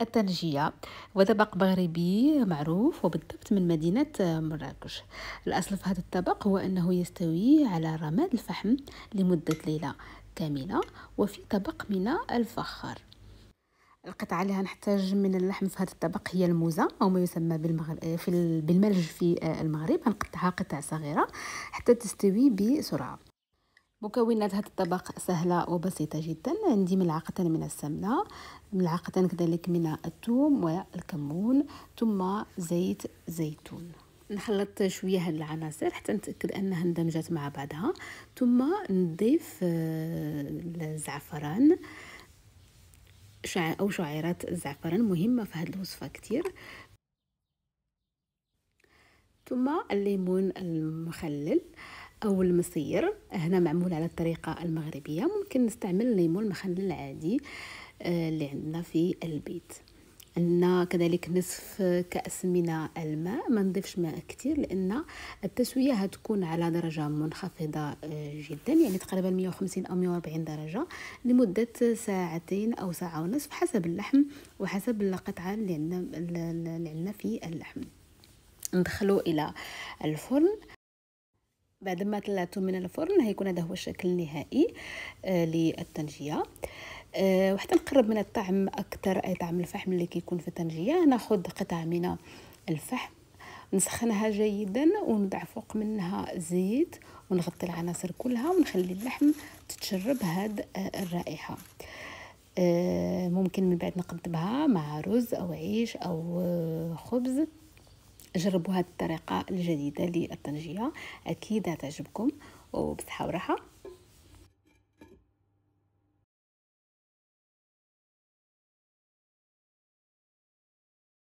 التنجية هو طبق مغربي معروف وبالضبط من مدينة آه، مراكش الأصل في هذا الطبق هو أنه يستوي على رماد الفحم لمدة ليلة كاملة وفي طبق من الفخار القطعة اللي هنحتاج من اللحم في هذا الطبق هي الموزة أو ما يسمى بالمغر... آه، في بالملج في آه، المغرب هنقطعها قطع صغيرة حتى تستوي بسرعة مكونات هذا الطبق سهلة وبسيطة جدا عندي ملعقة من السمنة ملعقة كذلك من الثوم والكمون ثم زيت زيتون نخلط شويه هاد العناصر حتى نتاكد انها اندمجت مع بعضها ثم نضيف آه، الزعفران شع او شعيرات الزعفران مهمه في هذه الوصفه كتير ثم الليمون المخلل او المصير هنا معمول على الطريقه المغربيه ممكن نستعمل الليمون المخلل العادي آه، اللي عندنا في البيت عندنا كذلك نصف كأس من الماء ما نضيفش ماء كتير لأن التسوية هتكون على درجة منخفضة آه، جدا يعني تقريبا 150 أو 140 درجة لمدة ساعتين أو ساعة ونصف حسب اللحم وحسب القطعة اللي عندنا اللي عندنا في اللحم ندخلو إلى الفرن بعد ما طلعته من الفرن هيكون هذا هو الشكل النهائي آه للطنجيه آه، وحتى نقرب من الطعم اكثر اي طعم الفحم اللي كيكون في الطنجيه ناخذ قطعه من الفحم نسخنها جيدا ونضع فوق منها زيت ونغطي العناصر كلها ونخلي اللحم تتشرب هاد آه، الرائحه آه، ممكن من بعد نقدمها مع رز او عيش او خبز جربوا هذه الطريقه الجديده للطنجيه اكيد هتعجبكم وبصحه وراحه